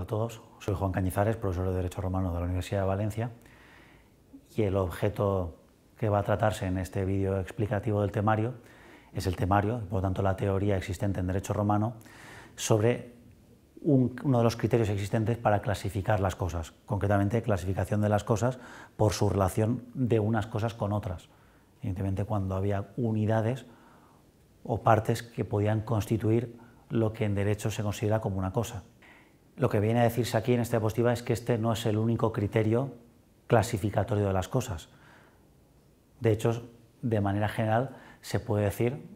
Hola a todos, soy Juan Cañizares, profesor de Derecho Romano de la Universidad de Valencia y el objeto que va a tratarse en este vídeo explicativo del temario es el temario, por lo tanto la teoría existente en Derecho Romano sobre uno de los criterios existentes para clasificar las cosas, concretamente clasificación de las cosas por su relación de unas cosas con otras, evidentemente cuando había unidades o partes que podían constituir lo que en derecho se considera como una cosa. Lo que viene a decirse aquí en esta diapositiva es que este no es el único criterio clasificatorio de las cosas. De hecho, de manera general, se puede decir,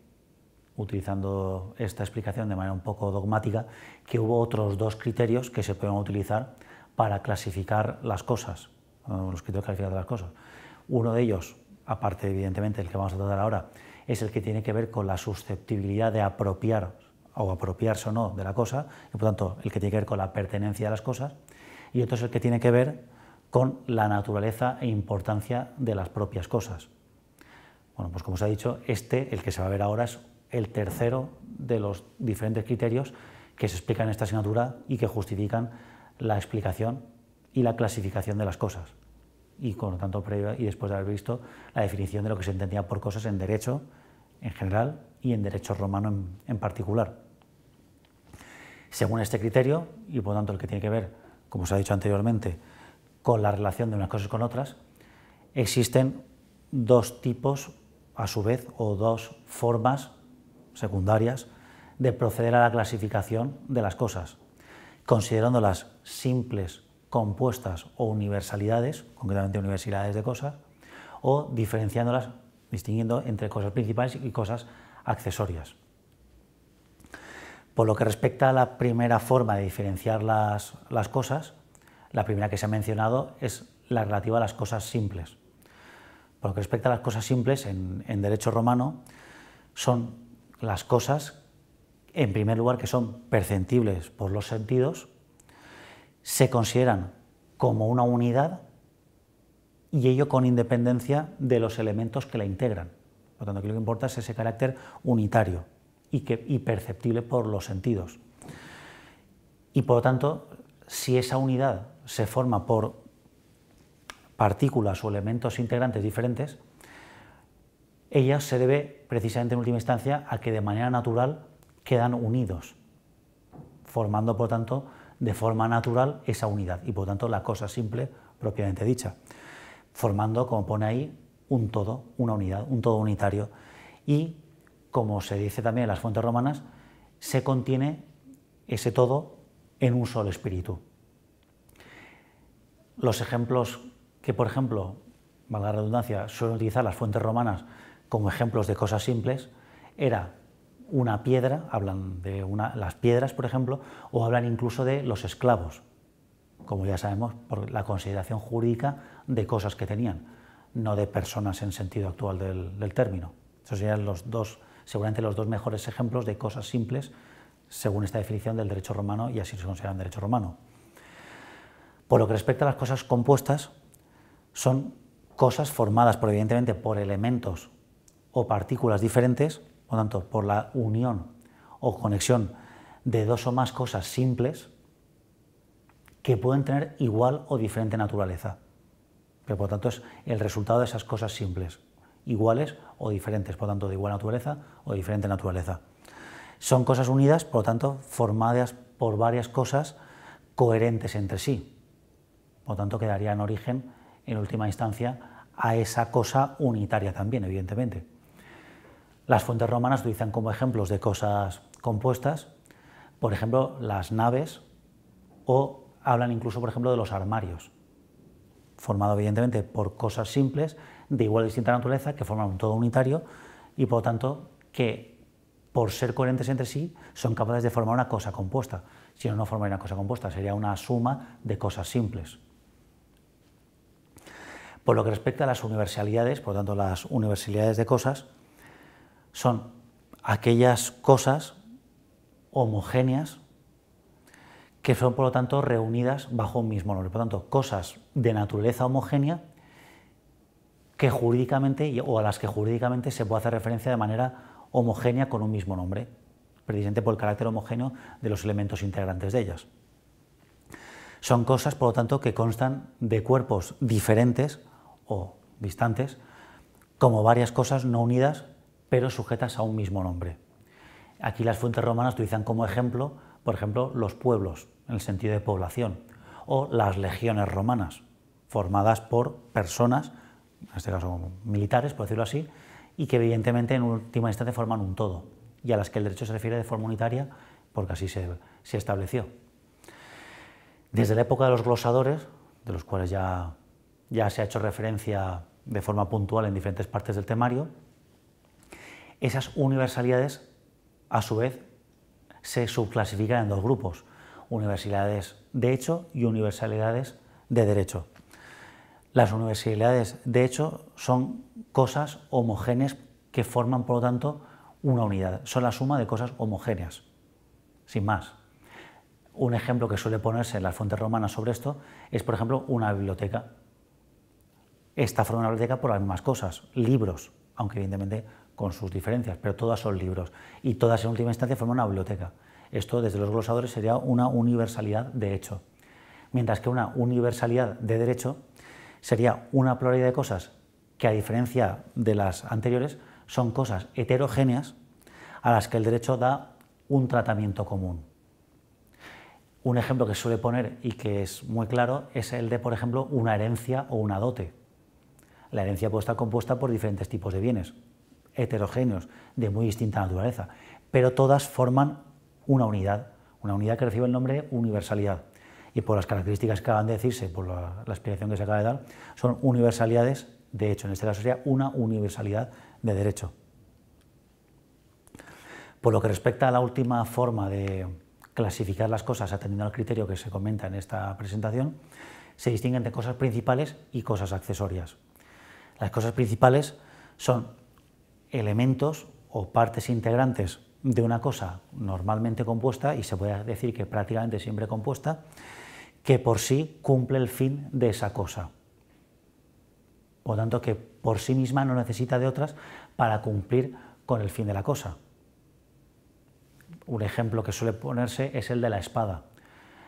utilizando esta explicación de manera un poco dogmática, que hubo otros dos criterios que se pueden utilizar para clasificar las cosas, los criterios clasificados de las cosas. Uno de ellos, aparte evidentemente el que vamos a tratar ahora, es el que tiene que ver con la susceptibilidad de apropiar o apropiarse o no de la cosa, y por tanto el que tiene que ver con la pertenencia de las cosas, y otro es el que tiene que ver con la naturaleza e importancia de las propias cosas. Bueno, pues como se ha dicho, este, el que se va a ver ahora, es el tercero de los diferentes criterios que se explican en esta asignatura y que justifican la explicación y la clasificación de las cosas. Y con lo tanto, y después de haber visto la definición de lo que se entendía por cosas en derecho en general y en derecho romano en particular según este criterio y por lo tanto el que tiene que ver, como se ha dicho anteriormente, con la relación de unas cosas con otras, existen dos tipos a su vez o dos formas secundarias de proceder a la clasificación de las cosas, considerándolas simples, compuestas o universalidades, concretamente universalidades de cosas, o diferenciándolas, distinguiendo entre cosas principales y cosas accesorias. Por lo que respecta a la primera forma de diferenciar las, cosas, la primera que se ha mencionado es la relativa a las cosas simples. Por lo que respecta a las cosas simples, en, en derecho romano, son las cosas, en primer lugar, que son perceptibles por los sentidos, se consideran como una unidad y ello con independencia de los elementos que la integran. Por lo tanto, aquí lo que importa es ese carácter unitario y, perceptible por los sentidos. Y por lo tanto, si esa unidad se forma por partículas o elementos integrantes diferentes, ella se debe precisamente en última instancia a que de manera natural quedan unidos, formando por tanto de forma natural esa unidad y por lo tanto la cosa simple propiamente dicha, formando como pone ahí un todo, una unidad, un todo unitario y como se dice también en las fuentes romanas, se contiene ese todo en un solo espíritu. Los ejemplos que, por ejemplo, valga la redundancia, suelen utilizar las fuentes romanas como ejemplos de cosas simples, era una piedra, hablan de una, las piedras, por ejemplo, o hablan incluso de los esclavos, como ya sabemos, por la consideración jurídica de cosas que tenían, no de personas en sentido actual del, término. Eso serían los dos seguramente los dos mejores ejemplos de cosas simples según esta definición del derecho romano y así se consideran derecho romano. Por lo que respecta a las cosas compuestas, son cosas formadas por, evidentemente por elementos o partículas diferentes, por tanto, por la unión o conexión de dos o más cosas simples que pueden tener igual o diferente naturaleza. Pero por tanto es el resultado de esas cosas simples iguales o diferentes, por tanto, de igual naturaleza o diferente naturaleza. Son cosas unidas, por lo tanto, formadas por varias cosas coherentes entre sí. Por lo tanto, darían origen, en última instancia, a esa cosa unitaria también, evidentemente. Las fuentes romanas utilizan como ejemplos de cosas compuestas, por ejemplo, las naves o hablan incluso, por ejemplo, de los armarios, formado evidentemente por cosas simples de igual distinta naturaleza que forman un todo unitario y por lo tanto que por ser coherentes entre sí son capaces de formar una cosa compuesta. Si no, no formaría una cosa compuesta, sería una suma de cosas simples. Por lo que respecta a las universalidades, por lo tanto las universalidades de cosas, son aquellas cosas homogéneas que son por lo tanto reunidas bajo un mismo nombre. Por lo tanto, cosas de naturaleza homogénea que jurídicamente o a las que jurídicamente se puede hacer referencia de manera homogénea con un mismo nombre, precisamente por el carácter homogéneo de los elementos integrantes de ellas. Son cosas, por lo tanto, que constan de cuerpos diferentes o distantes, como varias cosas no unidas, pero sujetas a un mismo nombre. Aquí las fuentes romanas utilizan como ejemplo, por ejemplo, los pueblos, en el sentido de población, o las legiones romanas, formadas por personas en este caso militares, por decirlo así, y que evidentemente en última instancia forman un todo, y a las que el derecho se refiere de forma unitaria porque así se, estableció. Desde la época de los glosadores, de los cuales ya, ya se ha hecho referencia de forma puntual en diferentes partes del temario, esas universalidades a su vez se subclasifican en dos grupos, universalidades de hecho y universalidades de derecho. Las universalidades de hecho, son cosas homogéneas que forman, por lo tanto, una unidad. Son la suma de cosas homogéneas, sin más. Un ejemplo que suele ponerse en las fuentes romanas sobre esto es, por ejemplo, una biblioteca. Esta forma una biblioteca por las mismas cosas, libros, aunque evidentemente con sus diferencias, pero todas son libros y todas en última instancia forman una biblioteca. Esto desde los glosadores sería una universalidad de hecho, mientras que una universalidad de derecho sería una pluralidad de cosas que, a diferencia de las anteriores, son cosas heterogéneas a las que el derecho da un tratamiento común. Un ejemplo que suele poner y que es muy claro es el de, por ejemplo, una herencia o una dote. La herencia puede estar compuesta por diferentes tipos de bienes, heterogéneos, de muy distinta naturaleza, pero todas forman una unidad, una unidad que recibe el nombre universalidad y por las características que acaban de decirse, por la, explicación que se acaba de dar, son universalidades de hecho, en este caso sería una universalidad de derecho. Por lo que respecta a la última forma de clasificar las cosas atendiendo al criterio que se comenta en esta presentación, se distinguen entre cosas principales y cosas accesorias. Las cosas principales son elementos o partes integrantes de una cosa normalmente compuesta, y se puede decir que prácticamente siempre compuesta, que por sí cumple el fin de esa cosa. Por tanto, que por sí misma no necesita de otras para cumplir con el fin de la cosa. Un ejemplo que suele ponerse es el de la espada.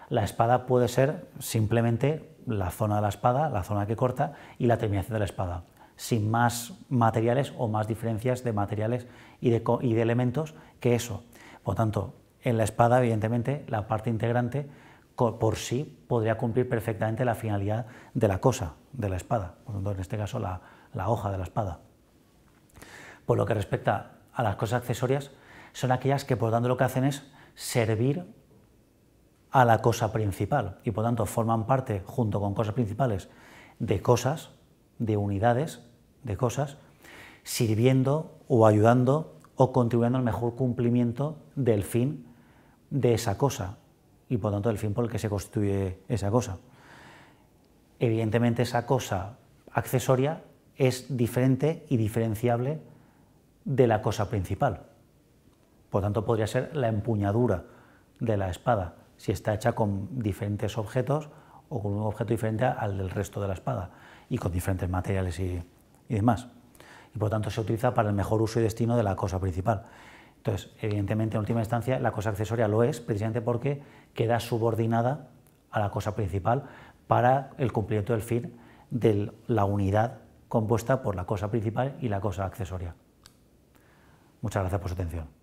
La espada puede ser simplemente la zona de la espada, la zona que corta y la terminación de la espada, sin más materiales o más diferencias de materiales y de, elementos que eso. Por tanto, en la espada, evidentemente, la parte integrante por sí podría cumplir perfectamente la finalidad de la cosa, de la espada, por tanto, en este caso la, hoja de la espada. Por lo que respecta a las cosas accesorias, son aquellas que por lo tanto lo que hacen es servir a la cosa principal y por tanto forman parte, junto con cosas principales, de cosas, de unidades, de cosas, sirviendo o ayudando o contribuyendo al mejor cumplimiento del fin de esa cosa y por tanto el fin por el que se constituye esa cosa. Evidentemente esa cosa accesoria es diferente y diferenciable de la cosa principal. Por tanto podría ser la empuñadura de la espada, si está hecha con diferentes objetos o con un objeto diferente al del resto de la espada y con diferentes materiales y, y demás. Y por tanto se utiliza para el mejor uso y destino de la cosa principal. Entonces, evidentemente, en última instancia, la cosa accesoria lo es precisamente porque queda subordinada a la cosa principal para el cumplimiento del fin de la unidad compuesta por la cosa principal y la cosa accesoria. Muchas gracias por su atención.